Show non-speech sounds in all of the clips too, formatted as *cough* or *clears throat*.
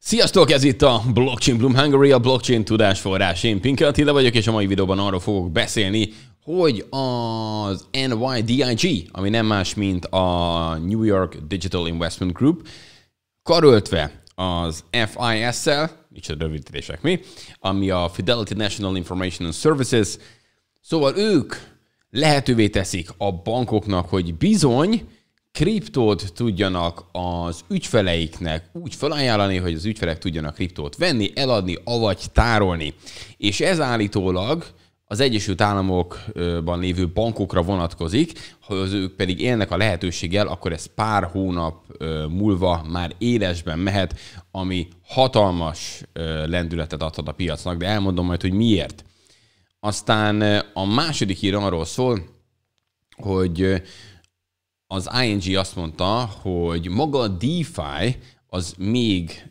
Sziasztok, ez itt a Blockchain Bloom Hungary, a blockchain tudásforrás. Én Pinke Attila vagyok, és a mai videóban arról fogok beszélni, hogy az NYDIG, ami nem más, mint a New York Digital Investment Group, karöltve az FIS-szel, a rövidítések mi, ami a Fidelity National Information and Services, szóval ők lehetővé teszik a bankoknak, hogy bizony kriptót tudjanak az ügyfeleiknek úgy felajánlani, hogy az ügyfelek tudjanak kriptót venni, eladni, avagy tárolni. És ez állítólag az Egyesült Államokban lévő bankokra vonatkozik, ha az ők pedig élnek a lehetőséggel, akkor ez pár hónap múlva már élesben mehet, ami hatalmas lendületet adhat a piacnak, de elmondom majd, hogy miért. Aztán a második hír arról szól, hogy az ING azt mondta, hogy maga a DeFi az még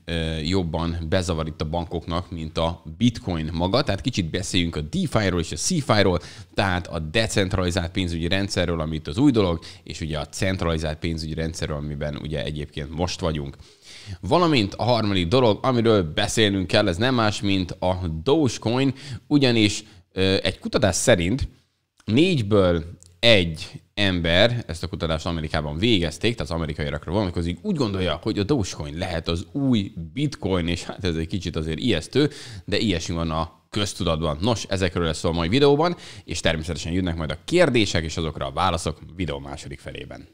jobban bezavar itt a bankoknak, mint a bitcoin maga. Tehát kicsit beszéljünk a DeFi-ról és a CeFi-ról, tehát a decentralizált pénzügyi rendszerről, amit az új dolog, és ugye a centralizált pénzügyi rendszerről, amiben ugye egyébként most vagyunk. Valamint a harmadik dolog, amiről beszélnünk kell, ez nem más, mint a Dogecoin, ugyanis egy kutatás szerint négyből egy ember, ezt a kutatást Amerikában végezték, tehát az amerikaiakra vonatkozik, úgy gondolja, hogy a Dogecoin lehet az új bitcoin, és hát ez egy kicsit azért ijesztő, de ilyesmi van a köztudatban. Nos, ezekről lesz szó a mai videóban, és természetesen jönnek majd a kérdések és azokra a válaszok videó második felében.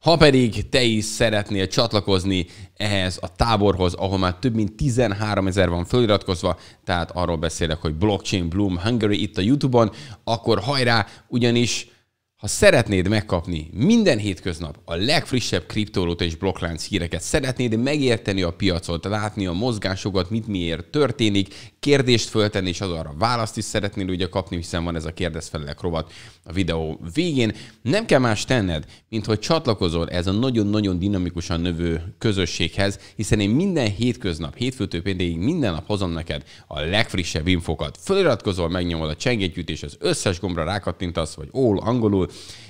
Ha pedig te is szeretnél csatlakozni ehhez a táborhoz, ahol már több mint 13 ezer van feliratkozva, tehát arról beszélek, hogy Blockchain Bloom Hungary itt a YouTube-on, akkor hajrá, ugyanis ha szeretnéd megkapni minden hétköznap a legfrissebb kriptolóta és blokklánc híreket, szeretnéd megérteni a piacot, látni a mozgásokat, mit miért történik, kérdést föltenni és az arra választ is szeretnél ugye kapni, hiszen van ez a kérdezfelelek rovat a videó végén. Nem kell más tenned, mint hogy csatlakozol ez a nagyon-nagyon dinamikusan növő közösséghez, hiszen én minden hétköznap, hétfőtől péntekig minden nap hozom neked a legfrissebb infokat. Feliratkozol, megnyomod a csengetyűt és az összes gombra rákattintasz, vagy all angolul,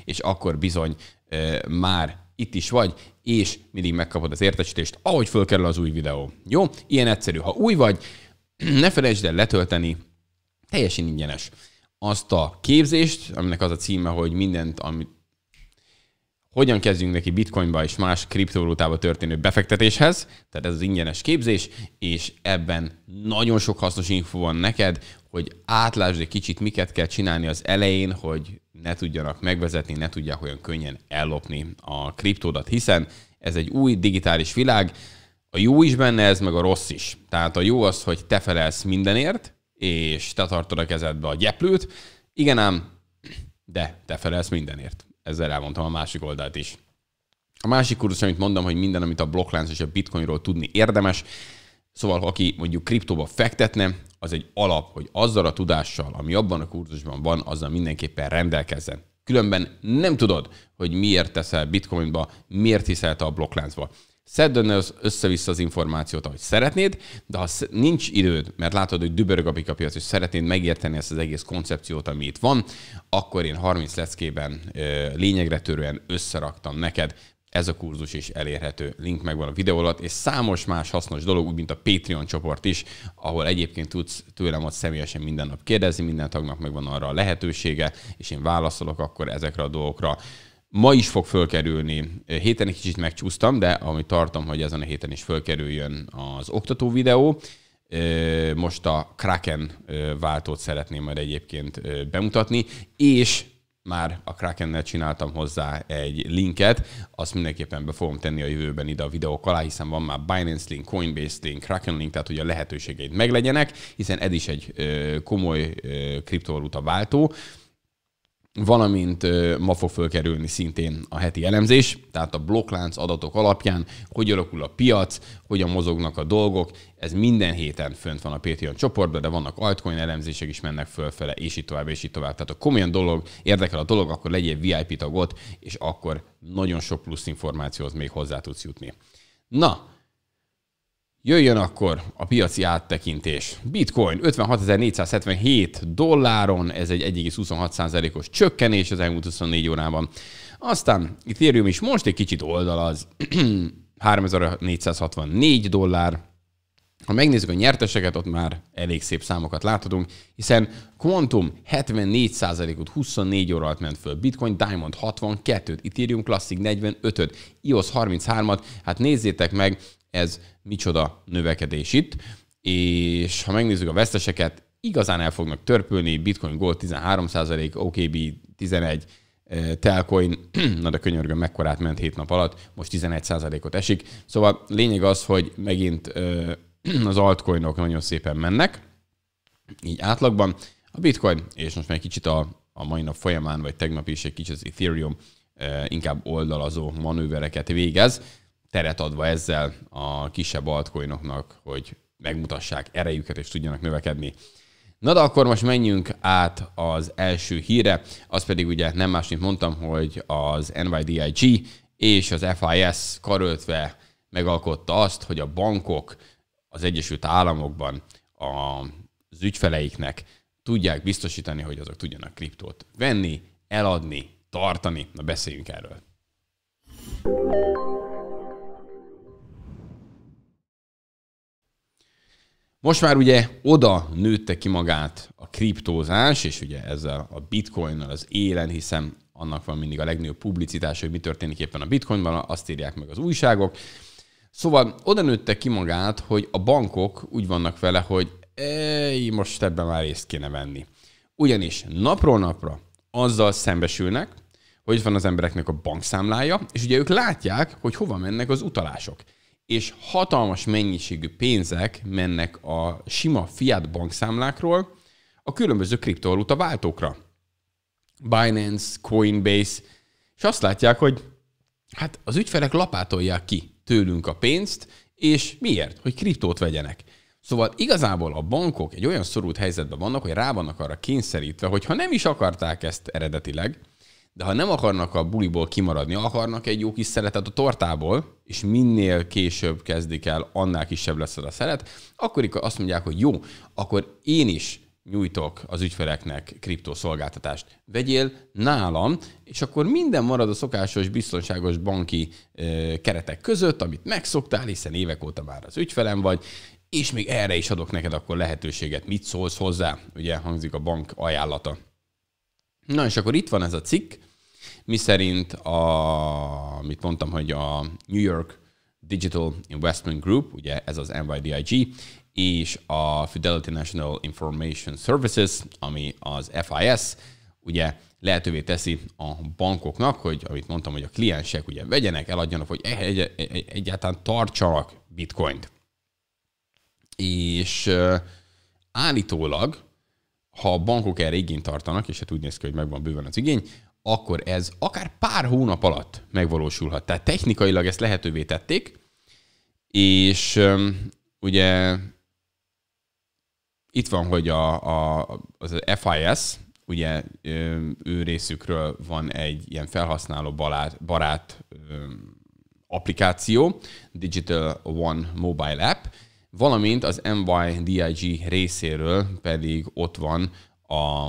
és akkor bizony e, már itt is vagy, és mindig megkapod az értesítést, ahogy fölkerül az új videó. Jó? Ilyen egyszerű. Ha új vagy, *clears throat* ne felejtsd el letölteni, teljesen ingyenes azt a képzést, aminek az a címe, hogy mindent, amit hogyan kezdjünk neki bitcoinba és más kriptovalutába történő befektetéshez, tehát ez az ingyenes képzés, és ebben nagyon sok hasznos info van neked, hogy átlásd egy kicsit, miket kell csinálni az elején, hogy ne tudjanak megvezetni, ne tudják olyan könnyen ellopni a kriptódat, hiszen ez egy új digitális világ, a jó is benne ez, meg a rossz is. Tehát a jó az, hogy te felelsz mindenért, és te tartod a kezedbe a gyeplőt, igen ám, de te felelsz mindenért. Ezzel elmondtam a másik oldalt is. A másik kurzus, amit mondom, hogy minden, amit a blokklánc és a bitcoinról tudni érdemes, szóval aki mondjuk kriptóba fektetne, az egy alap, hogy azzal a tudással, ami abban a kurzusban van, azzal mindenképpen rendelkezzen. Különben nem tudod, hogy miért teszel bitcoinba, miért hiszel te a blokkláncba. Szedd össze-vissza az információt, ahogy szeretnéd, de ha nincs időd, mert látod, hogy dübörög a pika piac, és szeretnéd megérteni ezt az egész koncepciót, ami itt van, akkor én 30 leckében lényegre törően összeraktam neked ez a kurzus is elérhető, link megvan a videó alatt, és számos más hasznos dolog, úgy mint a Patreon csoport is, ahol egyébként tudsz tőlem ott személyesen minden nap kérdezni, minden tagnak megvan arra a lehetősége, és én válaszolok akkor ezekre a dolgokra. Ma is fog fölkerülni, héten egy kicsit megcsúsztam, de ami tartom, hogy ezen a héten is fölkerüljön az oktató videó. Most a Kraken váltót szeretném majd egyébként bemutatni, és már a Krakennel csináltam hozzá egy linket, azt mindenképpen be fogom tenni a jövőben ide a videók alá, hiszen van már Binance link, Coinbase link, Kraken link, tehát hogy a lehetőségeid meglegyenek, hiszen ez is egy ö, komoly ö, kriptovaluta váltó, valamint ma fog fölkerülni szintén a heti elemzés, tehát a blokklánc adatok alapján, hogy alakul a piac, hogyan mozognak a dolgok, ez minden héten fönt van a Patreon csoportban, de vannak altcoin elemzések is mennek fölfele, és így tovább, és így tovább. Tehát a komolyan dolog, érdekel a dolog, akkor legyél VIP tagot, és akkor nagyon sok plusz információhoz még hozzá tudsz jutni. Na, Jöjjön akkor a piaci áttekintés. Bitcoin 56.477 dolláron, ez egy 1,26%-os csökkenés az elmúlt 24 órában. Aztán Ethereum is most egy kicsit oldalaz, 3464 *clears throat* dollár. Ha megnézzük a nyerteseket, ott már elég szép számokat láthatunk, hiszen Quantum 74%-ot 24 óra alatt ment föl, Bitcoin Diamond 62-t, Ethereum Classic 45-öt, iOS 33-at, hát nézzétek meg, ez micsoda növekedés itt, és ha megnézzük a veszteseket, igazán el fognak törpülni, Bitcoin Gold 13%, OKB 11, Telcoin, *clears throat* na de könyörgöm, mekkorát ment 7 nap alatt, most 11%-ot esik. Szóval lényeg az, hogy megint eh, *clears throat* az altcoinok nagyon szépen mennek, így átlagban. A Bitcoin, és most már egy kicsit a, a mai nap folyamán, vagy tegnap is egy kicsit az Ethereum eh, inkább oldalazó manővereket végez teret adva ezzel a kisebb altcoinoknak, hogy megmutassák erejüket és tudjanak növekedni. Na de akkor most menjünk át az első híre, az pedig ugye nem más, mint mondtam, hogy az NYDIG és az FIS karöltve megalkotta azt, hogy a bankok az Egyesült Államokban az ügyfeleiknek tudják biztosítani, hogy azok tudjanak kriptót venni, eladni, tartani. Na beszéljünk erről. Most már ugye oda nőtte ki magát a kriptózás, és ugye ezzel a bitcoinnal az élen, hiszen annak van mindig a legnagyobb publicitás, hogy mi történik éppen a bitcoinban, azt írják meg az újságok. Szóval oda nőtte ki magát, hogy a bankok úgy vannak vele, hogy ej, most ebben már részt kéne venni. Ugyanis napról napra azzal szembesülnek, hogy van az embereknek a bankszámlája, és ugye ők látják, hogy hova mennek az utalások és hatalmas mennyiségű pénzek mennek a sima fiat bankszámlákról a különböző kriptovaluta váltókra. Binance, Coinbase, és azt látják, hogy hát az ügyfelek lapátolják ki tőlünk a pénzt, és miért? Hogy kriptót vegyenek. Szóval igazából a bankok egy olyan szorult helyzetben vannak, hogy rá vannak arra kényszerítve, hogy ha nem is akarták ezt eredetileg, de ha nem akarnak a buliból kimaradni, akarnak egy jó kis szeretet a tortából, és minél később kezdik el, annál kisebb lesz az a szeret, akkor azt mondják, hogy jó, akkor én is nyújtok az ügyfeleknek kriptószolgáltatást. Vegyél nálam, és akkor minden marad a szokásos, biztonságos banki ö, keretek között, amit megszoktál, hiszen évek óta már az ügyfelem vagy, és még erre is adok neked akkor lehetőséget. Mit szólsz hozzá? Ugye hangzik a bank ajánlata. Na és akkor itt van ez a cikk, mi szerint, a, mit mondtam, hogy a New York Digital Investment Group, ugye ez az NYDIG, és a Fidelity National Information Services, ami az FIS, ugye lehetővé teszi a bankoknak, hogy amit mondtam, hogy a kliensek ugye vegyenek, eladjanak, hogy egy, egy, egy, egyáltalán tartsanak bitcoint. És uh, állítólag, ha a bankok erre igényt tartanak, és hát úgy néz ki, hogy megvan bőven az igény, akkor ez akár pár hónap alatt megvalósulhat. Tehát technikailag ezt lehetővé tették, és ugye itt van, hogy a, a, az FIS, ugye ő részükről van egy ilyen felhasználó barát, barát applikáció, Digital One Mobile App, valamint az NYDIG részéről pedig ott van a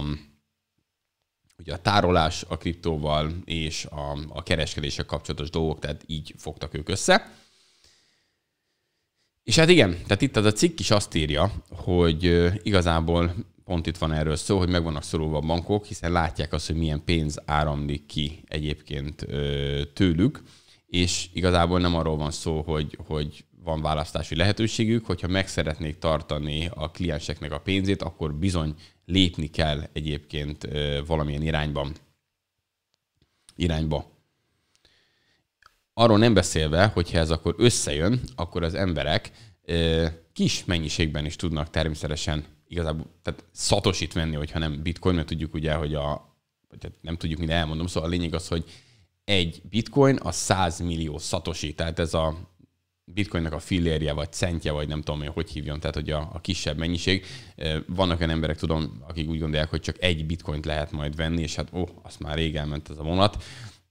ugye a tárolás a kriptóval és a, a kereskedéssel kapcsolatos dolgok, tehát így fogtak ők össze. És hát igen, tehát itt az a cikk is azt írja, hogy igazából pont itt van erről szó, hogy meg vannak szorulva a bankok, hiszen látják azt, hogy milyen pénz áramlik ki egyébként tőlük, és igazából nem arról van szó, hogy, hogy van választási lehetőségük, hogyha meg szeretnék tartani a klienseknek a pénzét, akkor bizony lépni kell egyébként valamilyen irányban. Irányba. Arról nem beszélve, hogyha ez akkor összejön, akkor az emberek kis mennyiségben is tudnak természetesen igazából tehát szatosít venni, hogyha nem bitcoin, mert tudjuk ugye, hogy a hát nem tudjuk, mire elmondom, szóval a lényeg az, hogy egy bitcoin a 100 millió szatosi, tehát ez a bitcoinnak a fillérje, vagy centje, vagy nem tudom hogy hívjon, tehát hogy a, a kisebb mennyiség. Vannak olyan emberek, tudom, akik úgy gondolják, hogy csak egy bitcoint lehet majd venni, és hát ó, azt már rég elment ez a vonat,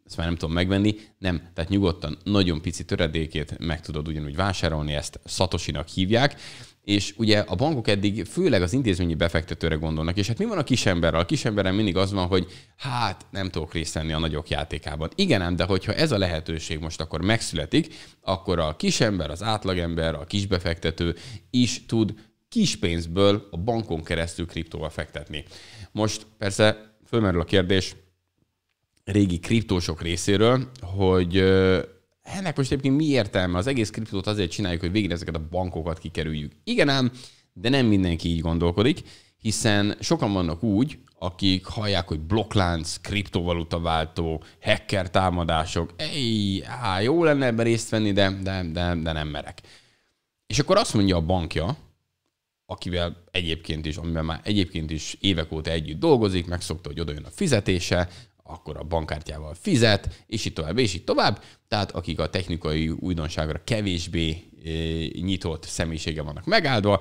ezt már nem tudom megvenni. Nem, tehát nyugodtan nagyon pici töredékét meg tudod ugyanúgy vásárolni, ezt szatosinak hívják, és ugye a bankok eddig főleg az intézményi befektetőre gondolnak, és hát mi van a kisemberrel? A kisemberrel mindig az van, hogy hát nem tudok részt venni a nagyok játékában. Igen ám, de hogyha ez a lehetőség most akkor megszületik, akkor a kisember, az átlagember, a kisbefektető is tud kis pénzből a bankon keresztül kriptóval fektetni. Most persze fölmerül a kérdés régi kriptósok részéről, hogy ennek most egyébként mi értelme? Az egész kriptót azért csináljuk, hogy végre ezeket a bankokat kikerüljük. Igen ám, de nem mindenki így gondolkodik, hiszen sokan vannak úgy, akik hallják, hogy blokklánc, kriptovaluta váltó, hacker támadások, ej, á, jó lenne ebben részt venni, de, de, de, de nem merek. És akkor azt mondja a bankja, akivel egyébként is, amivel már egyébként is évek óta együtt dolgozik, megszokta, hogy jön a fizetése, akkor a bankkártyával fizet, és így tovább, és így tovább. Tehát akik a technikai újdonságra kevésbé eh, nyitott személyisége vannak megáldva,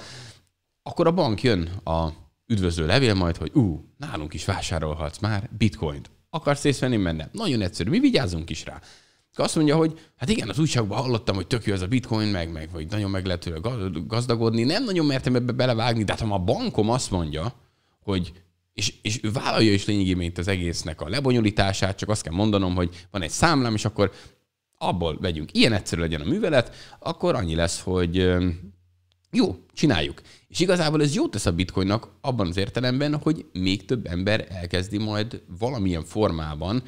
akkor a bank jön a üdvözlő levél majd, hogy ú, nálunk is vásárolhatsz már bitcoint. Akarsz részt venni benne? Nagyon egyszerű, mi vigyázunk is rá. Azt mondja, hogy hát igen, az újságban hallottam, hogy tök jó ez a bitcoin, meg, meg vagy nagyon meg lehet gazdagodni. Nem nagyon mertem ebbe belevágni, de hát ha a bankom azt mondja, hogy és, és ő vállalja is lényegében az egésznek a lebonyolítását, csak azt kell mondanom, hogy van egy számlám, és akkor abból vegyünk. Ilyen egyszerű legyen a művelet, akkor annyi lesz, hogy jó, csináljuk. És igazából ez jót tesz a bitcoinnak abban az értelemben, hogy még több ember elkezdi majd valamilyen formában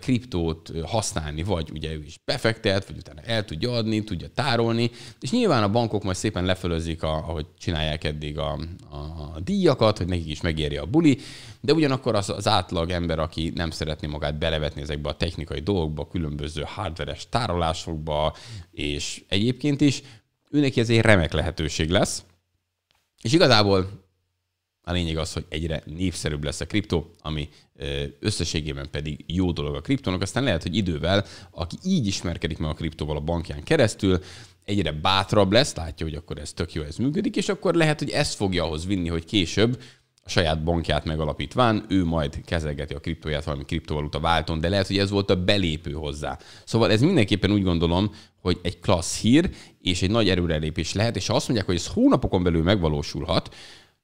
kriptót használni, vagy ugye ő is befektet, vagy utána el tudja adni, tudja tárolni, és nyilván a bankok majd szépen lefölözik, a, ahogy csinálják eddig a, a, díjakat, hogy nekik is megéri a buli, de ugyanakkor az, az átlag ember, aki nem szeretné magát belevetni ezekbe a technikai dolgokba, különböző hardveres tárolásokba, és egyébként is, őnek ez egy remek lehetőség lesz, és igazából a lényeg az, hogy egyre népszerűbb lesz a kriptó, ami összességében pedig jó dolog a kriptónak. Aztán lehet, hogy idővel, aki így ismerkedik meg a kriptóval a bankján keresztül, egyre bátrabb lesz, látja, hogy akkor ez tök jó, ez működik, és akkor lehet, hogy ez fogja ahhoz vinni, hogy később a saját bankját megalapítván, ő majd kezelgeti a kriptóját valami kriptovaluta válton, de lehet, hogy ez volt a belépő hozzá. Szóval ez mindenképpen úgy gondolom, hogy egy klassz hír és egy nagy erőrelépés lehet, és ha azt mondják, hogy ez hónapokon belül megvalósulhat,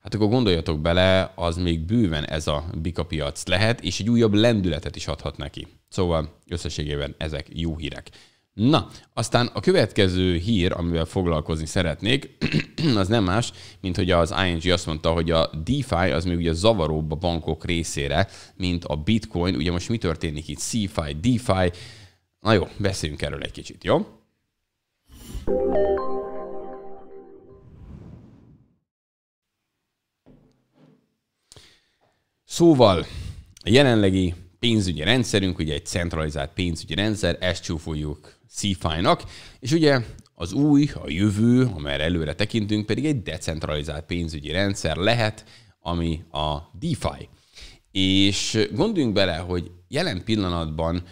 Hát akkor gondoljatok bele, az még bőven ez a bika piac lehet, és egy újabb lendületet is adhat neki. Szóval összességében ezek jó hírek. Na, aztán a következő hír, amivel foglalkozni szeretnék, *clears throat* az nem más, mint hogy az ING azt mondta, hogy a DeFi az még ugye zavaróbb a bankok részére, mint a Bitcoin. Ugye most mi történik itt? CFI, DeFi. Na jó, beszéljünk erről egy kicsit, jó? Szóval a jelenlegi pénzügyi rendszerünk, ugye egy centralizált pénzügyi rendszer, ezt csúfoljuk CFI-nak, és ugye az új, a jövő, amerre előre tekintünk, pedig egy decentralizált pénzügyi rendszer lehet, ami a DeFi. És gondoljunk bele, hogy jelen pillanatban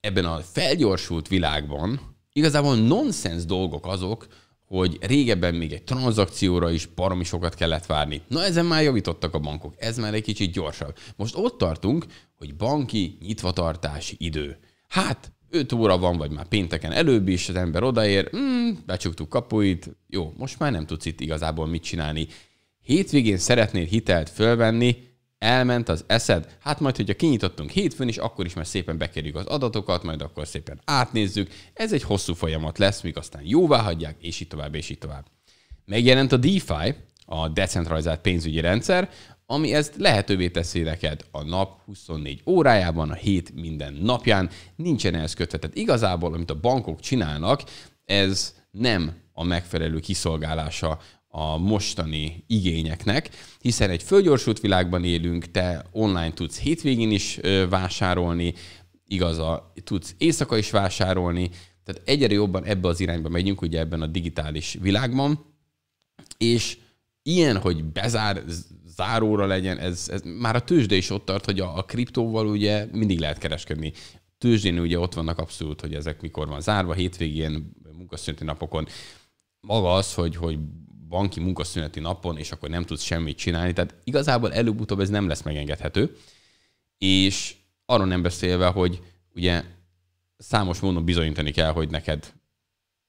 ebben a felgyorsult világban igazából nonsens dolgok azok, hogy régebben még egy tranzakcióra is baromi sokat kellett várni. Na ezen már javítottak a bankok, ez már egy kicsit gyorsabb. Most ott tartunk, hogy banki nyitvatartási idő. Hát, 5 óra van, vagy már pénteken előbb is, az ember odaér, mm, becsuktuk kapuit, jó, most már nem tudsz itt igazából mit csinálni. Hétvégén szeretnél hitelt fölvenni, elment az eszed, hát majd, hogyha kinyitottunk hétfőn is, akkor is már szépen bekerjük az adatokat, majd akkor szépen átnézzük. Ez egy hosszú folyamat lesz, míg aztán jóvá hagyják, és így tovább, és így tovább. Megjelent a DeFi, a decentralizált pénzügyi rendszer, ami ezt lehetővé teszi neked a nap 24 órájában, a hét minden napján, nincsen ehhez kötve. Tehát igazából, amit a bankok csinálnak, ez nem a megfelelő kiszolgálása a mostani igényeknek, hiszen egy fölgyorsult világban élünk, te online tudsz hétvégén is vásárolni, igaz, a, tudsz éjszaka is vásárolni, tehát egyre jobban ebbe az irányba megyünk, ugye ebben a digitális világban, és ilyen, hogy bezár, záróra legyen, ez, ez már a tőzsde is ott tart, hogy a, a kriptóval ugye mindig lehet kereskedni. Tőzsdén ugye ott vannak abszolút, hogy ezek mikor van zárva, hétvégén, munkaszüneti napokon. Maga az, hogy, hogy banki munkaszüneti napon, és akkor nem tudsz semmit csinálni. Tehát igazából előbb-utóbb ez nem lesz megengedhető. És arról nem beszélve, hogy ugye számos módon bizonyítani kell, hogy neked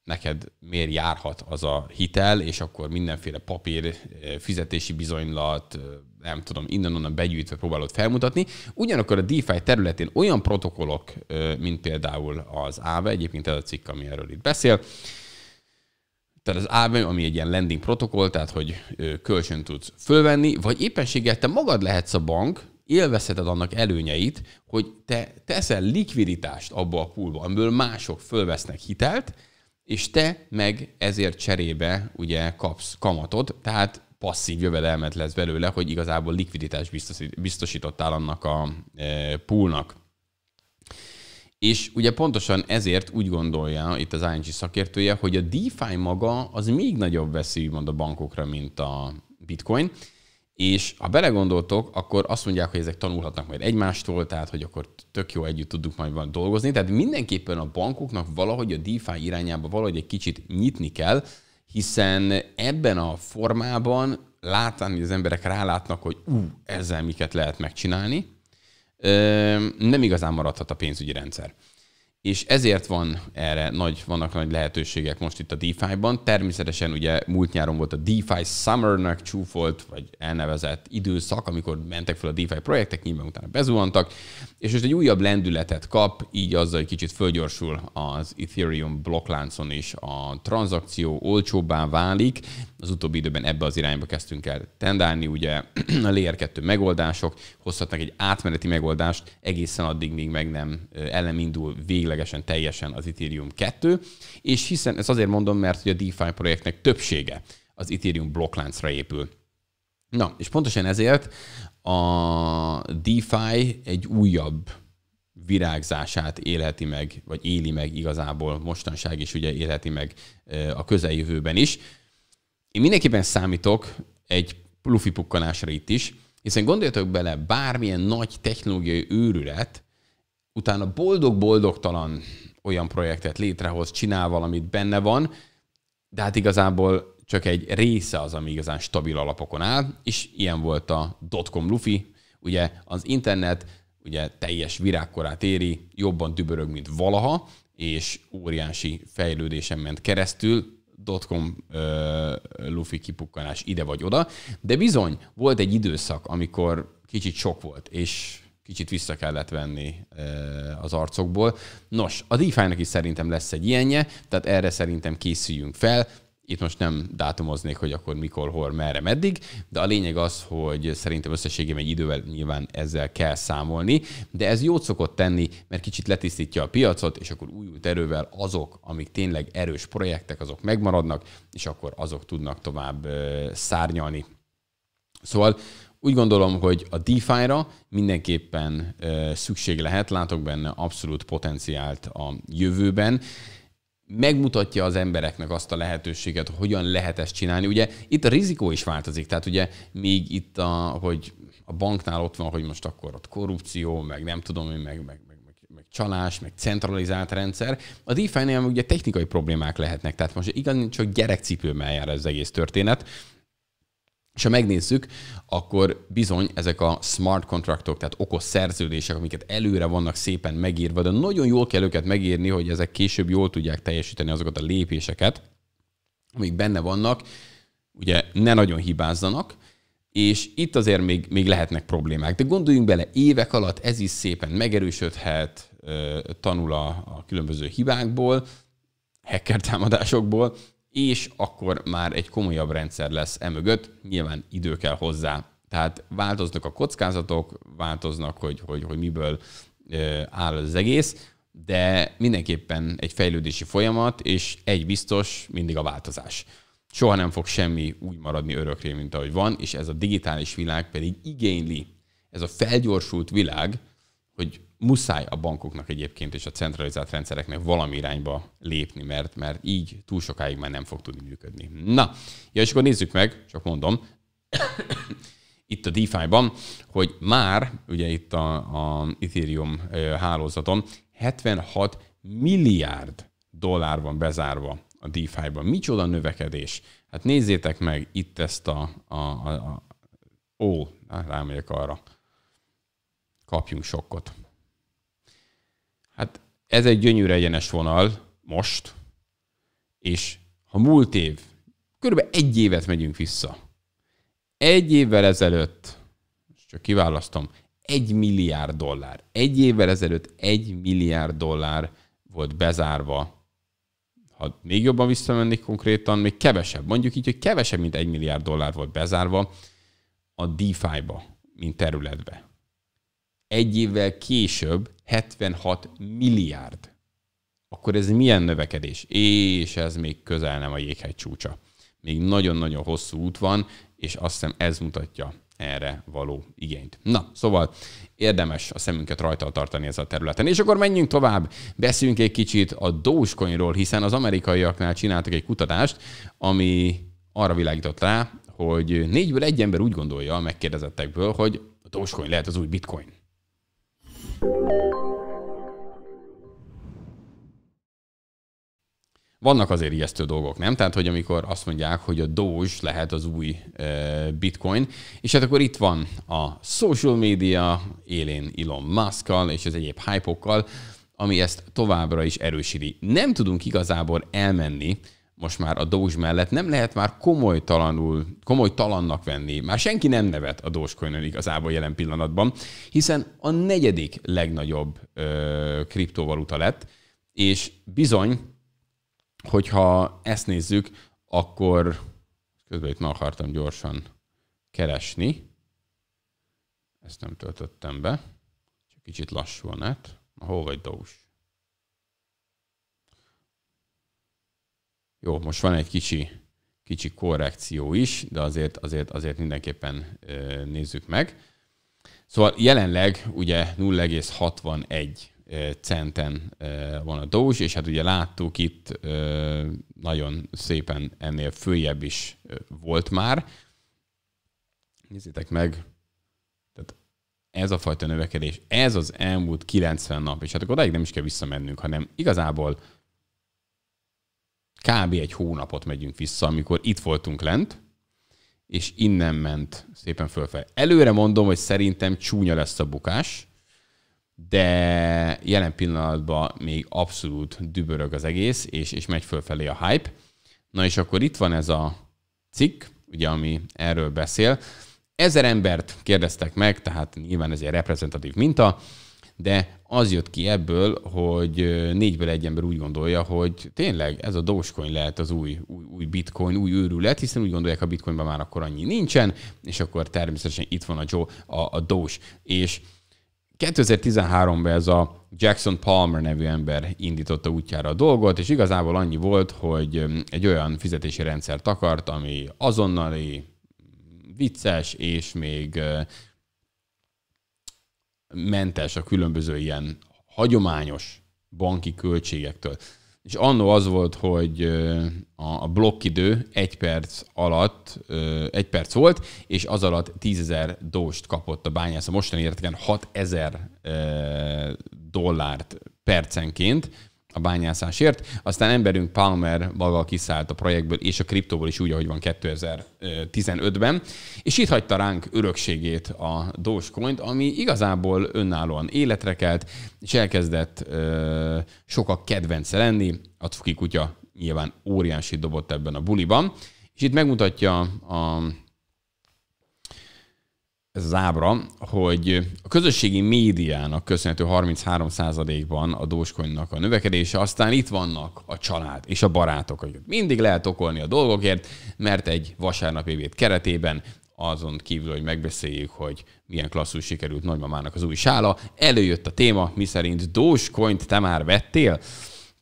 neked miért járhat az a hitel, és akkor mindenféle papír, eh, fizetési bizonylat, eh, nem tudom, innen-onnan begyűjtve próbálod felmutatni. Ugyanakkor a DeFi területén olyan protokollok, eh, mint például az AVE, egyébként ez a cikk, ami erről itt beszél, tehát az Aave, ami egy ilyen lending protokoll, tehát hogy kölcsön tudsz fölvenni, vagy éppenséggel te magad lehetsz a bank, élvezheted annak előnyeit, hogy te teszel likviditást abba a poolba, amiből mások fölvesznek hitelt, és te meg ezért cserébe ugye kapsz kamatot, tehát passzív jövedelmet lesz belőle, hogy igazából likviditást biztosítottál annak a e, poolnak. És ugye pontosan ezért úgy gondolja itt az ING szakértője, hogy a DeFi maga az még nagyobb veszély mond a bankokra, mint a bitcoin, és ha belegondoltok, akkor azt mondják, hogy ezek tanulhatnak majd egymástól, tehát hogy akkor tök jó együtt tudunk majd dolgozni. Tehát mindenképpen a bankoknak valahogy a DeFi irányába valahogy egy kicsit nyitni kell, hiszen ebben a formában látni, hogy az emberek rálátnak, hogy ú, ezzel miket lehet megcsinálni, nem igazán maradhat a pénzügyi rendszer. És ezért van erre nagy, vannak nagy lehetőségek most itt a DeFi-ban. Természetesen ugye múlt nyáron volt a DeFi summer csúfolt, vagy elnevezett időszak, amikor mentek fel a DeFi projektek, nyilván utána bezuhantak, és most egy újabb lendületet kap, így azzal egy kicsit fölgyorsul az Ethereum blokkláncon is a tranzakció, olcsóbbá válik, az utóbbi időben ebbe az irányba kezdtünk el tendálni, ugye *clears throat* a Layer 2 megoldások hozhatnak egy átmeneti megoldást egészen addig, míg meg nem ellenindul véglegesen teljesen az Ethereum 2, és hiszen ezt azért mondom, mert hogy a DeFi projektnek többsége az Ethereum blokkláncra épül. Na, és pontosan ezért a DeFi egy újabb virágzását élheti meg, vagy éli meg igazából mostanság is ugye élheti meg a közeljövőben is. Én mindenképpen számítok egy lufi pukkanásra itt is, hiszen gondoljatok bele, bármilyen nagy technológiai őrület, utána boldog-boldogtalan olyan projektet létrehoz, csinál valamit, benne van, de hát igazából csak egy része az, ami igazán stabil alapokon áll, és ilyen volt a dotcom lufi, ugye az internet ugye teljes virágkorát éri, jobban dübörög, mint valaha, és óriási fejlődésen ment keresztül, dotcom lufi kipukkanás ide vagy oda, de bizony volt egy időszak, amikor kicsit sok volt, és kicsit vissza kellett venni az arcokból. Nos, a DeFi-nak is szerintem lesz egy ilyenje, tehát erre szerintem készüljünk fel. Itt most nem dátumoznék, hogy akkor mikor, hol, merre, meddig, de a lényeg az, hogy szerintem összességében egy idővel nyilván ezzel kell számolni, de ez jót szokott tenni, mert kicsit letisztítja a piacot, és akkor újult erővel azok, amik tényleg erős projektek, azok megmaradnak, és akkor azok tudnak tovább szárnyalni. Szóval úgy gondolom, hogy a DeFi-ra mindenképpen szükség lehet, látok benne abszolút potenciált a jövőben megmutatja az embereknek azt a lehetőséget, hogyan lehet ezt csinálni. Ugye itt a rizikó is változik, tehát ugye még itt, a, hogy a banknál ott van, hogy most akkor ott korrupció, meg nem tudom én, meg, meg, meg, meg, meg csalás, meg centralizált rendszer. A DeFi-nél ugye technikai problémák lehetnek, tehát most igazán csak gyerekcipőmel jár ez az egész történet, és ha megnézzük, akkor bizony ezek a smart kontraktok, tehát okos szerződések, amiket előre vannak szépen megírva, de nagyon jól kell őket megírni, hogy ezek később jól tudják teljesíteni azokat a lépéseket, amik benne vannak, ugye ne nagyon hibázzanak, és itt azért még, még lehetnek problémák. De gondoljunk bele, évek alatt ez is szépen megerősödhet, tanul a, a különböző hibákból, hacker támadásokból, és akkor már egy komolyabb rendszer lesz emögött, nyilván idő kell hozzá. Tehát változnak a kockázatok, változnak, hogy, hogy, hogy miből áll az egész, de mindenképpen egy fejlődési folyamat, és egy biztos, mindig a változás. Soha nem fog semmi úgy maradni örökré, mint ahogy van, és ez a digitális világ pedig igényli, ez a felgyorsult világ, hogy muszáj a bankoknak egyébként és a centralizált rendszereknek valami irányba lépni, mert, mert így túl sokáig már nem fog tudni működni. Na, ja, és akkor nézzük meg, csak mondom, *coughs* itt a DeFi-ban, hogy már, ugye itt a, a Ethereum hálózaton 76 milliárd dollár van bezárva a DeFi-ban. Micsoda növekedés! Hát nézzétek meg itt ezt a... a, a, a ó, rámegyek arra. Kapjunk sokkot. Hát ez egy gyönyörű egyenes vonal most, és ha múlt év, körülbelül egy évet megyünk vissza. Egy évvel ezelőtt, csak kiválasztom, egy milliárd dollár. Egy évvel ezelőtt egy milliárd dollár volt bezárva. Ha még jobban visszamennék konkrétan, még kevesebb. Mondjuk így, hogy kevesebb, mint egy milliárd dollár volt bezárva a DeFi-ba, mint területbe egy évvel később 76 milliárd. Akkor ez milyen növekedés? És ez még közel nem a jéghegy csúcsa. Még nagyon-nagyon hosszú út van, és azt hiszem ez mutatja erre való igényt. Na, szóval érdemes a szemünket rajta tartani ez a területen. És akkor menjünk tovább, beszéljünk egy kicsit a Dogecoinról, hiszen az amerikaiaknál csináltak egy kutatást, ami arra világított rá, hogy négyből egy ember úgy gondolja a megkérdezettekből, hogy a Dogecoin lehet az új bitcoin. Vannak azért ijesztő dolgok, nem? Tehát, hogy amikor azt mondják, hogy a Doge lehet az új e, bitcoin, és hát akkor itt van a social media élén Elon musk és az egyéb hype ami ezt továbbra is erősíti. Nem tudunk igazából elmenni most már a Doge mellett nem lehet már komoly komoly talannak venni. Már senki nem nevet a az igazából jelen pillanatban, hiszen a negyedik legnagyobb ö, kriptovaluta lett, és bizony, hogyha ezt nézzük, akkor közben itt ma akartam gyorsan keresni, ezt nem töltöttem be, csak kicsit lassú a net. Hol vagy Doge? Jó, most van egy kicsi, kicsi korrekció is, de azért, azért, azért mindenképpen nézzük meg. Szóval jelenleg ugye 0,61 centen van a dózs, és hát ugye láttuk itt nagyon szépen ennél följebb is volt már. Nézzétek meg, tehát ez a fajta növekedés, ez az elmúlt 90 nap, és hát akkor odáig nem is kell visszamennünk, hanem igazából kb. egy hónapot megyünk vissza, amikor itt voltunk lent, és innen ment szépen fölfelé. Előre mondom, hogy szerintem csúnya lesz a bukás, de jelen pillanatban még abszolút dübörög az egész, és, és megy fölfelé a hype. Na és akkor itt van ez a cikk, ugye, ami erről beszél. Ezer embert kérdeztek meg, tehát nyilván ez egy reprezentatív minta, de az jött ki ebből, hogy négyből egy ember úgy gondolja, hogy tényleg ez a Dogecoin lehet az új, új, új bitcoin, új őrület, hiszen úgy gondolják, a bitcoinban már akkor annyi nincsen, és akkor természetesen itt van a, Joe, a, a Doge. És 2013-ban ez a Jackson Palmer nevű ember indította útjára a dolgot, és igazából annyi volt, hogy egy olyan fizetési rendszert akart, ami azonnali, vicces, és még mentes a különböző ilyen hagyományos banki költségektől. És annó az volt, hogy a blokkidő egy perc alatt, egy perc volt, és az alatt tízezer dóst kapott a bányász. A mostani értéken 6.000 dollárt percenként, a bányászásért. Aztán emberünk Palmer maga kiszállt a projektből és a kriptóból is úgy, ahogy van 2015-ben, és itt hagyta ránk örökségét a dogecoin ami igazából önállóan életre kelt, és elkezdett ö, sokak kedvence lenni. A Cuki kutya nyilván óriási dobott ebben a buliban, és itt megmutatja a ez az ábra, hogy a közösségi médiának köszönhető 33%-ban a Dogecoinnak a növekedése, aztán itt vannak a család és a barátok, hogy mindig lehet okolni a dolgokért, mert egy vasárnap évét keretében azon kívül, hogy megbeszéljük, hogy milyen klasszul sikerült nagymamának az új sála, előjött a téma, miszerint Dogecoint te már vettél,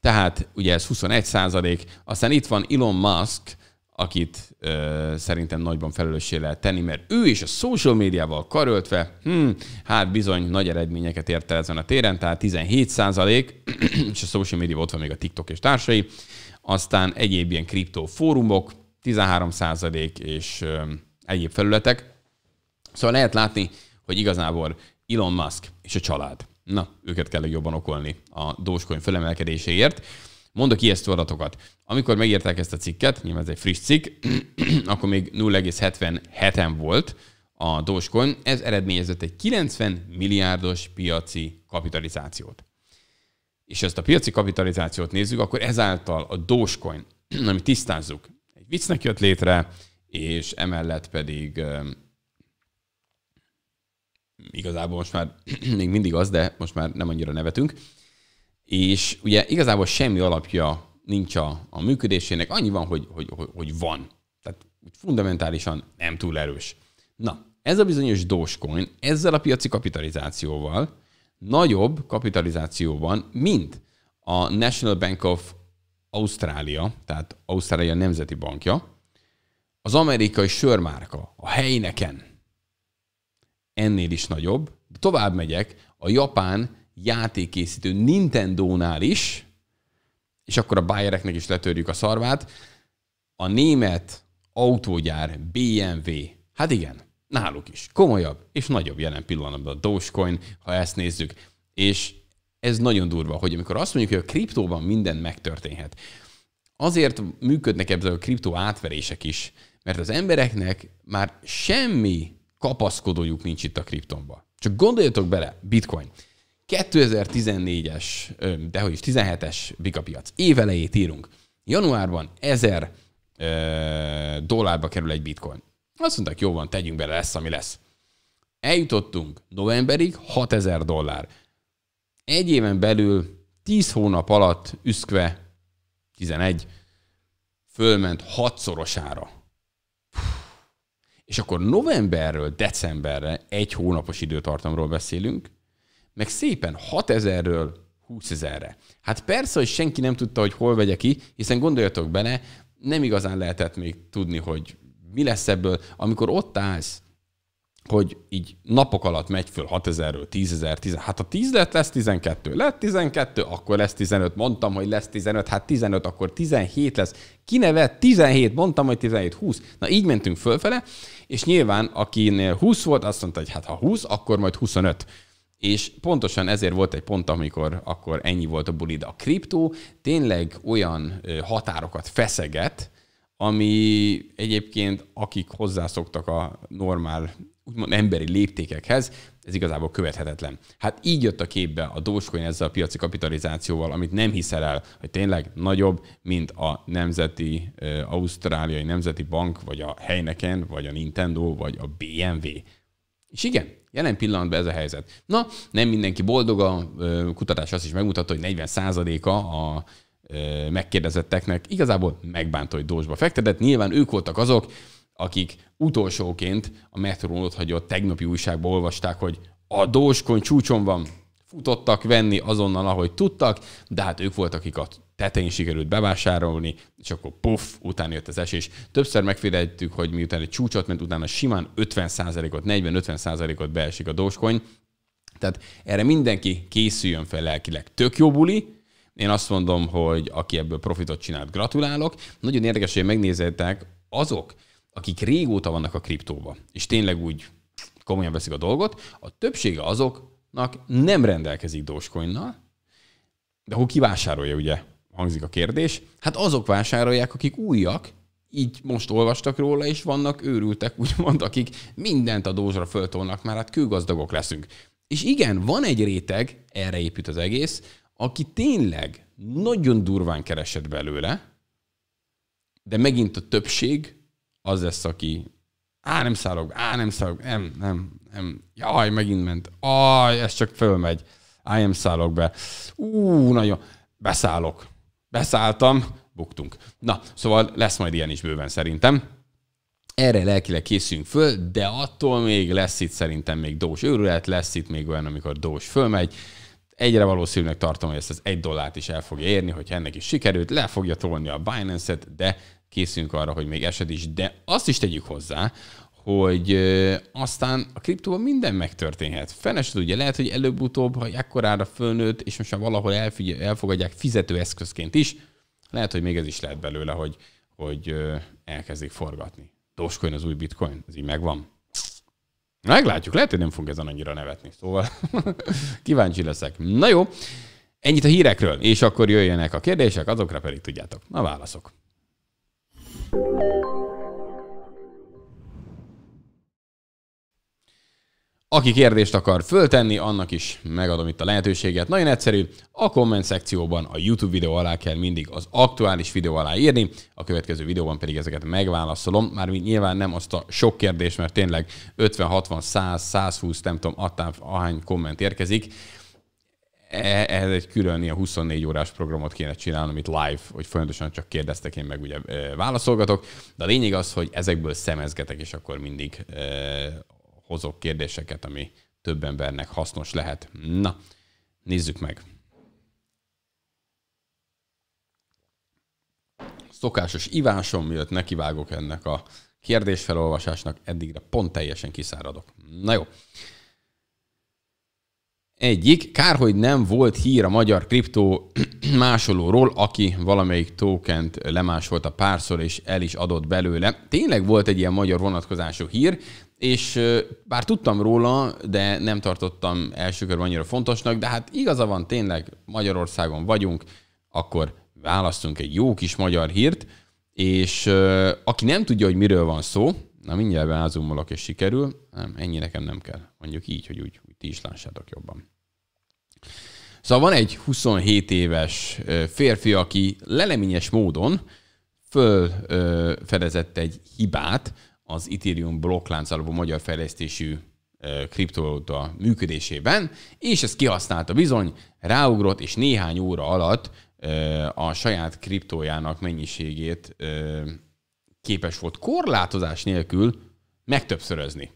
tehát ugye ez 21 százalék, aztán itt van Elon Musk, akit ö, szerintem nagyban felelőssé lehet tenni, mert ő is a social médiával karöltve, hm, hát bizony nagy eredményeket ért el ezen a téren, tehát 17 százalék, *clears throat* és a social média ott van még a TikTok és társai, aztán egyéb ilyen fórumok, 13 százalék és ö, egyéb felületek. Szóval lehet látni, hogy igazából Elon Musk és a család, na, őket kell jobban okolni a Dogecoin felemelkedéséért. Mondok ijesztő adatokat. Amikor megírták ezt a cikket, nyilván ez egy friss cikk, *clears throat* akkor még 0,77-en volt a Dogecoin, ez eredményezett egy 90 milliárdos piaci kapitalizációt. És ezt a piaci kapitalizációt nézzük, akkor ezáltal a Dogecoin, *clears throat* amit tisztázzuk, egy viccnek jött létre, és emellett pedig igazából most már *clears throat* még mindig az, de most már nem annyira nevetünk, és ugye igazából semmi alapja nincs a, a működésének, annyi van, hogy, hogy, hogy, hogy van. Tehát fundamentálisan nem túl erős. Na, ez a bizonyos Dogecoin ezzel a piaci kapitalizációval nagyobb kapitalizációban, mint a National Bank of Ausztrália, tehát Ausztrália Nemzeti Bankja, az amerikai sörmárka, a helyneken ennél is nagyobb, de tovább megyek, a japán játékészítő Nintendo-nál is, és akkor a Bayereknek is letörjük a szarvát, a német autógyár BMW, hát igen, náluk is komolyabb és nagyobb jelen pillanatban a Dogecoin, ha ezt nézzük. És ez nagyon durva, hogy amikor azt mondjuk, hogy a kriptóban minden megtörténhet, azért működnek ebből a kriptó átverések is, mert az embereknek már semmi kapaszkodójuk nincs itt a kriptomba. Csak gondoljatok bele, bitcoin. 2014-es, hogy is 17-es bigapiac évelejét írunk. Januárban 1000 dollárba kerül egy bitcoin. Azt mondták, jó van, tegyünk bele, lesz, ami lesz. Eljutottunk novemberig 6000 dollár. Egy éven belül 10 hónap alatt üszkve 11 fölment 6-szorosára. És akkor novemberről decemberre egy hónapos időtartamról beszélünk, meg szépen 6000-ről 20 ezerre. Hát persze, hogy senki nem tudta, hogy hol vegye ki, hiszen gondoljatok bele, nem igazán lehetett még tudni, hogy mi lesz ebből, amikor ott állsz, hogy így napok alatt megy föl 6000-ről 10.000, 10, hát a 10 lett, lesz 12, lett 12, akkor lesz 15, mondtam, hogy lesz 15, hát 15, akkor 17 lesz, kinevet 17, mondtam, hogy 17, 20, na így mentünk fölfele, és nyilván akinél 20 volt, azt mondta, hogy hát ha 20, akkor majd 25. És pontosan ezért volt egy pont, amikor akkor ennyi volt a de A kriptó tényleg olyan határokat feszeget, ami egyébként akik hozzászoktak a normál, úgymond emberi léptékekhez, ez igazából követhetetlen. Hát így jött a képbe a Dogecoin ezzel a piaci kapitalizációval, amit nem hiszel el, hogy tényleg nagyobb, mint a Nemzeti uh, Ausztráliai Nemzeti Bank, vagy a Heineken, vagy a Nintendo, vagy a BMW. És igen, Jelen pillanatban ez a helyzet. Na, nem mindenki boldog, a kutatás azt is megmutatta, hogy 40%-a a megkérdezetteknek igazából megbánta, hogy dósba fektetett. Nyilván ők voltak azok, akik utolsóként a metrón hagyott tegnapi újságban olvasták, hogy a dóskony csúcson van, futottak venni azonnal, ahogy tudtak, de hát ők voltak, akik a tetején sikerült bevásárolni, és akkor puff, utána jött az esés. Többször megfigyeltük, hogy miután egy csúcsot ment, utána simán 50%-ot, 40-50%-ot beesik a dóskony. Tehát erre mindenki készüljön fel lelkileg. Tök jó buli, én azt mondom, hogy aki ebből profitot csinált, gratulálok. Nagyon érdekes, hogy megnézettek azok, akik régóta vannak a kriptóba, és tényleg úgy komolyan veszik a dolgot, a többsége azoknak nem rendelkezik Dogecoinnal, de hol kivásárolja, ugye? hangzik a kérdés, hát azok vásárolják, akik újak, így most olvastak róla, és vannak őrültek, úgymond, akik mindent a dózsra föltolnak, már hát kőgazdagok leszünk. És igen, van egy réteg, erre épít az egész, aki tényleg nagyon durván keresett belőle, de megint a többség az lesz, aki á, nem szállok, á, nem szállok, nem, nem, nem, jaj, megint ment, aj, ez csak fölmegy, á, nem szállok be, ú, nagyon, beszállok beszálltam, buktunk. Na, szóval lesz majd ilyen is bőven szerintem. Erre lelkileg készüljünk föl, de attól még lesz itt szerintem még dós őrület, lesz itt még olyan, amikor dós fölmegy. Egyre valószínűleg tartom, hogy ezt az egy dollárt is el fogja érni, hogyha ennek is sikerült, le fogja tolni a Binance-et, de készüljünk arra, hogy még esed is, de azt is tegyük hozzá, hogy aztán a kriptóban minden megtörténhet. Fene se tudja, lehet, hogy előbb-utóbb, ha ekkorára fölnőtt, és most már valahol elfigy- elfogadják fizetőeszközként is, lehet, hogy még ez is lehet belőle, hogy, hogy elkezdik forgatni. Dogecoin az új bitcoin, ez így megvan. Meglátjuk, lehet, hogy nem fog ezen annyira nevetni, szóval *laughs* kíváncsi leszek. Na jó, ennyit a hírekről, és akkor jöjjenek a kérdések, azokra pedig tudjátok, a válaszok. Aki kérdést akar föltenni, annak is megadom itt a lehetőséget. Nagyon egyszerű, a komment szekcióban a YouTube videó alá kell mindig az aktuális videó alá írni, a következő videóban pedig ezeket megválaszolom. Mármint nyilván nem azt a sok kérdés mert tényleg 50, 60, 100, 120, nem tudom, attán ahány komment érkezik. E, ehhez egy külön ilyen 24 órás programot kéne csinálnom itt live, hogy folyamatosan csak kérdeztek, én meg ugye e, válaszolgatok, de a lényeg az, hogy ezekből szemezgetek, és akkor mindig e, hozok kérdéseket, ami több embernek hasznos lehet. Na, nézzük meg. Szokásos ivásom, miatt nekivágok ennek a kérdésfelolvasásnak, eddigre pont teljesen kiszáradok. Na jó. Egyik, kár, hogy nem volt hír a magyar kriptó *clears throat* másolóról, aki valamelyik tokent lemásolta párszor, és el is adott belőle. Tényleg volt egy ilyen magyar vonatkozású hír, és bár tudtam róla, de nem tartottam első körben annyira fontosnak, de hát igaza van, tényleg Magyarországon vagyunk, akkor választunk egy jó kis magyar hírt, és aki nem tudja, hogy miről van szó, na mindjárt beázumolok és sikerül, nem, ennyi nekem nem kell. Mondjuk így, hogy úgy, úgy ti is lássátok jobban. Szóval van egy 27 éves férfi, aki leleményes módon fölfedezett egy hibát, az Ethereum blokklánc alapú magyar fejlesztésű kriptovaluta működésében, és ezt kihasználta bizony, ráugrott, és néhány óra alatt a saját kriptójának mennyiségét képes volt korlátozás nélkül megtöbbszörözni.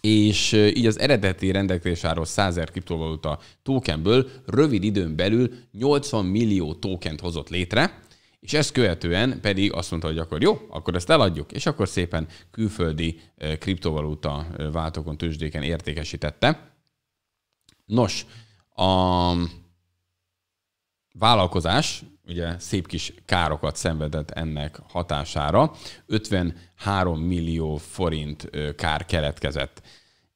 És így az eredeti rendelkezésáról 100 ezer kriptovaluta tokenből rövid időn belül 80 millió tokent hozott létre, és ezt követően pedig azt mondta, hogy akkor jó, akkor ezt eladjuk, és akkor szépen külföldi kriptovaluta váltókon, tőzsdéken értékesítette. Nos, a vállalkozás ugye szép kis károkat szenvedett ennek hatására, 53 millió forint kár keletkezett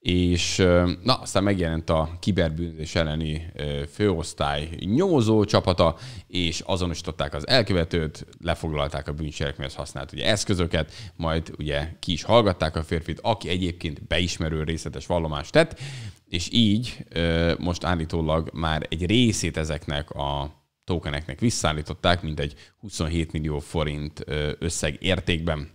és na, aztán megjelent a kiberbűnözés elleni főosztály nyomozó csapata, és azonosították az elkövetőt, lefoglalták a bűncselekményhez használt ugye, eszközöket, majd ugye ki is hallgatták a férfit, aki egyébként beismerő részletes vallomást tett, és így most állítólag már egy részét ezeknek a tokeneknek visszaállították, mint egy 27 millió forint összeg értékben.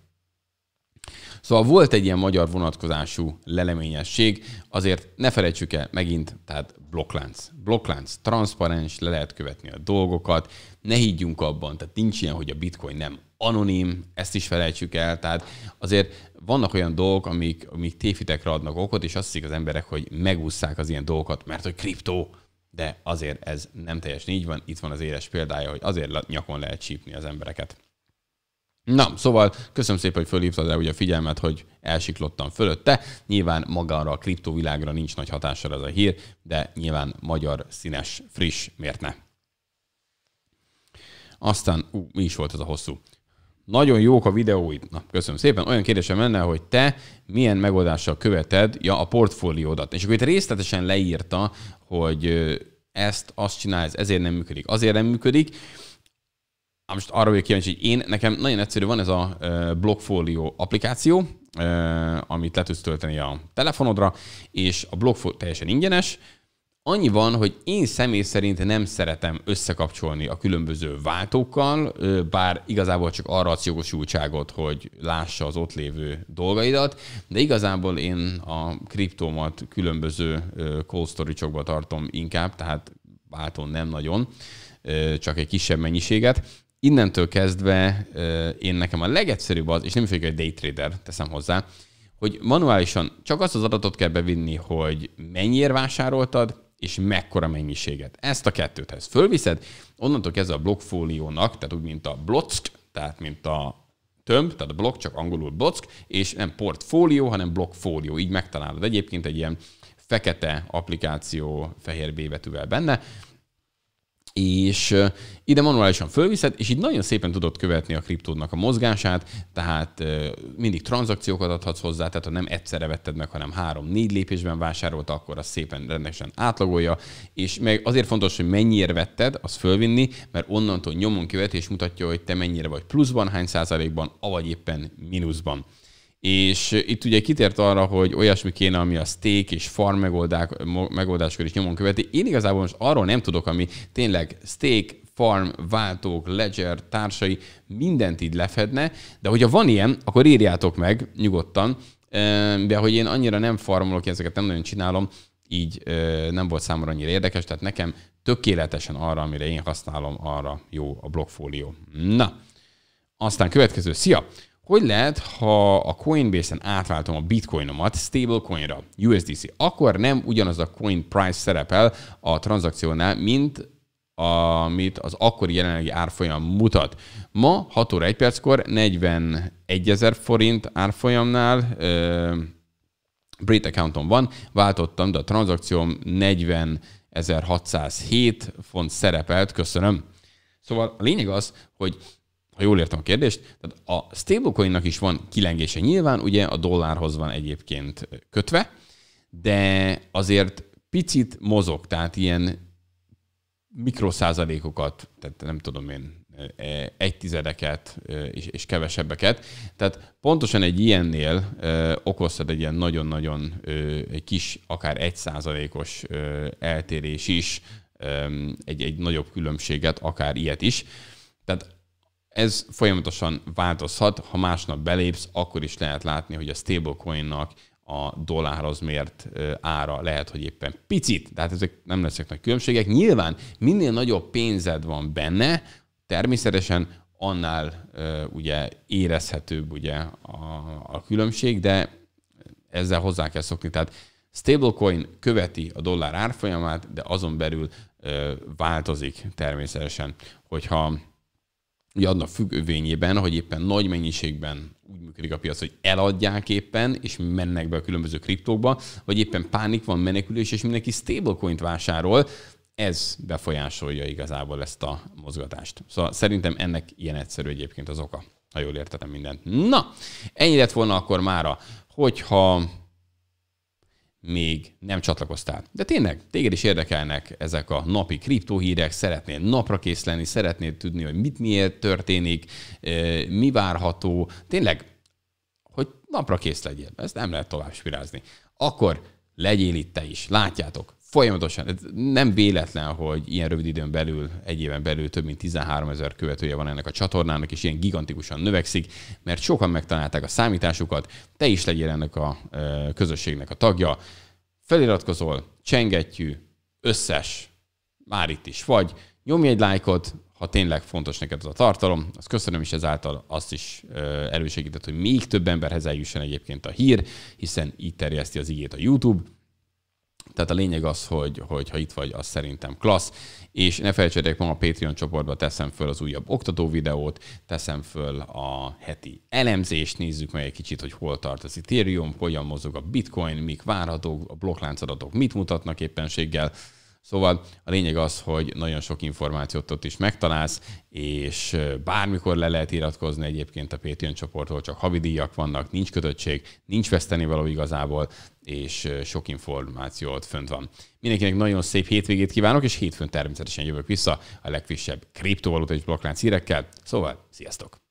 Szóval volt egy ilyen magyar vonatkozású leleményesség, azért ne felejtsük el megint, tehát blokklánc. Blokklánc transzparens, le lehet követni a dolgokat, ne higgyünk abban, tehát nincs ilyen, hogy a bitcoin nem anonim, ezt is felejtsük el, tehát azért vannak olyan dolgok, amik, amik téfitekre adnak okot, és azt hiszik az emberek, hogy megúszszák az ilyen dolgokat, mert hogy kriptó, de azért ez nem teljesen így van. Itt van az éles példája, hogy azért nyakon lehet csípni az embereket. Na, szóval köszönöm szépen, hogy fölhívtad rá ugye a figyelmet, hogy elsiklottam fölötte. Nyilván magára a kriptovilágra nincs nagy hatással ez a hír, de nyilván magyar, színes, friss, miért ne? Aztán, ú, mi is volt ez a hosszú? Nagyon jók a videóid. Na, köszönöm szépen. Olyan kérdésem lenne, hogy te milyen megoldással követed ja, a portfóliódat. És akkor itt részletesen leírta, hogy ezt, azt csinálsz, ezért nem működik, azért nem működik most arra vagyok kíváncsi, hogy én, nekem nagyon egyszerű, van ez a blockfolio applikáció, amit le tudsz tölteni a telefonodra, és a blockfolio teljesen ingyenes, Annyi van, hogy én személy szerint nem szeretem összekapcsolni a különböző váltókkal, bár igazából csak arra adsz jogosultságot, hogy lássa az ott lévő dolgaidat, de igazából én a kriptómat különböző cold storage tartom inkább, tehát váltón nem nagyon, csak egy kisebb mennyiséget, innentől kezdve én nekem a legegyszerűbb az, és nem fogjuk, hogy day trader teszem hozzá, hogy manuálisan csak azt az adatot kell bevinni, hogy mennyiért vásároltad, és mekkora mennyiséget. Ezt a kettőt, ha ezt fölviszed, onnantól kezdve a blokkfóliónak, tehát úgy, mint a block, tehát mint a tömb, tehát a blokk csak angolul block, és nem portfólió, hanem blokkfólió. Így megtalálod egyébként egy ilyen fekete applikáció fehér B betűvel benne, és ide manuálisan fölviszed, és így nagyon szépen tudod követni a kriptódnak a mozgását, tehát mindig tranzakciókat adhatsz hozzá, tehát ha nem egyszerre vetted meg, hanem három-négy lépésben vásárolta, akkor az szépen rendesen átlagolja, és meg azért fontos, hogy mennyire vetted, az fölvinni, mert onnantól nyomon követés mutatja, hogy te mennyire vagy pluszban, hány százalékban, avagy éppen mínuszban. És itt ugye kitért arra, hogy olyasmi kéne, ami a steak és farm megoldák, megoldáskor is nyomon követi. Én igazából most arról nem tudok, ami tényleg steak, farm, váltók, ledger, társai, mindent így lefedne, de hogyha van ilyen, akkor írjátok meg nyugodtan, de hogy én annyira nem farmolok, ezeket nem nagyon csinálom, így nem volt számomra annyira érdekes, tehát nekem tökéletesen arra, amire én használom, arra jó a blogfólió. Na, aztán következő, szia! Hogy lehet, ha a Coinbase-en átváltom a bitcoinomat stablecoinra, USDC, akkor nem ugyanaz a coin price szerepel a tranzakciónál, mint amit az akkori jelenlegi árfolyam mutat. Ma 6 óra 1 perckor 41 ezer forint árfolyamnál ö, brit accountom van, váltottam, de a tranzakcióm 40.607 font szerepelt, köszönöm. Szóval a lényeg az, hogy ha jól értem a kérdést, tehát a stablecoinnak is van kilengése nyilván, ugye a dollárhoz van egyébként kötve, de azért picit mozog, tehát ilyen mikroszázalékokat, tehát nem tudom én, e, egy tizedeket e, és, és kevesebbeket. Tehát pontosan egy ilyennél e, okozhat egy ilyen nagyon-nagyon kis, akár egy százalékos eltérés is, egy, egy nagyobb különbséget, akár ilyet is. Tehát ez folyamatosan változhat, ha másnap belépsz, akkor is lehet látni, hogy a stablecoinnak a dollárhoz mért ára lehet, hogy éppen picit, tehát ezek nem lesznek nagy különbségek. Nyilván minél nagyobb pénzed van benne, természetesen annál ugye érezhetőbb ugye a, a különbség, de ezzel hozzá kell szokni. Tehát stablecoin követi a dollár árfolyamát, de azon belül változik természetesen, hogyha ugye annak függvényében, hogy éppen nagy mennyiségben úgy működik a piac, hogy eladják éppen, és mennek be a különböző kriptókba, vagy éppen pánik van, menekülés, és mindenki stablecoint vásárol, ez befolyásolja igazából ezt a mozgatást. Szóval szerintem ennek ilyen egyszerű egyébként az oka, ha jól értettem mindent. Na, ennyi lett volna akkor mára, hogyha még nem csatlakoztál. De tényleg, téged is érdekelnek ezek a napi kriptóhírek, szeretnél napra kész lenni, szeretnél tudni, hogy mit miért történik, mi várható. Tényleg, hogy napra kész legyél. Ezt nem lehet tovább spirázni. Akkor legyél itt te is. Látjátok, folyamatosan, nem véletlen, hogy ilyen rövid időn belül, egy éven belül több mint 13 ezer követője van ennek a csatornának, és ilyen gigantikusan növekszik, mert sokan megtalálták a számításukat, te is legyél ennek a közösségnek a tagja, feliratkozol, csengetjű, összes, már itt is vagy, nyomj egy lájkot, ha tényleg fontos neked az a tartalom, azt köszönöm is ezáltal, azt is elősegített, hogy még több emberhez eljusson egyébként a hír, hiszen így terjeszti az igét a YouTube, tehát a lényeg az, hogy, hogy ha itt vagy, az szerintem klassz. És ne felejtsétek, ma a Patreon csoportba teszem föl az újabb oktató videót, teszem föl a heti elemzést, nézzük meg egy kicsit, hogy hol tart az Ethereum, hogyan mozog a Bitcoin, mik várhatók, a adatok mit mutatnak éppenséggel. Szóval a lényeg az, hogy nagyon sok információt ott is megtalálsz, és bármikor le lehet iratkozni egyébként a Patreon csoportról, csak havidíjak vannak, nincs kötöttség, nincs vesztenivaló igazából, és sok információ ott fönt van. Mindenkinek nagyon szép hétvégét kívánok, és hétfőn természetesen jövök vissza a legfrissebb kriptovaluta és blokklánc hírekkel. Szóval, sziasztok!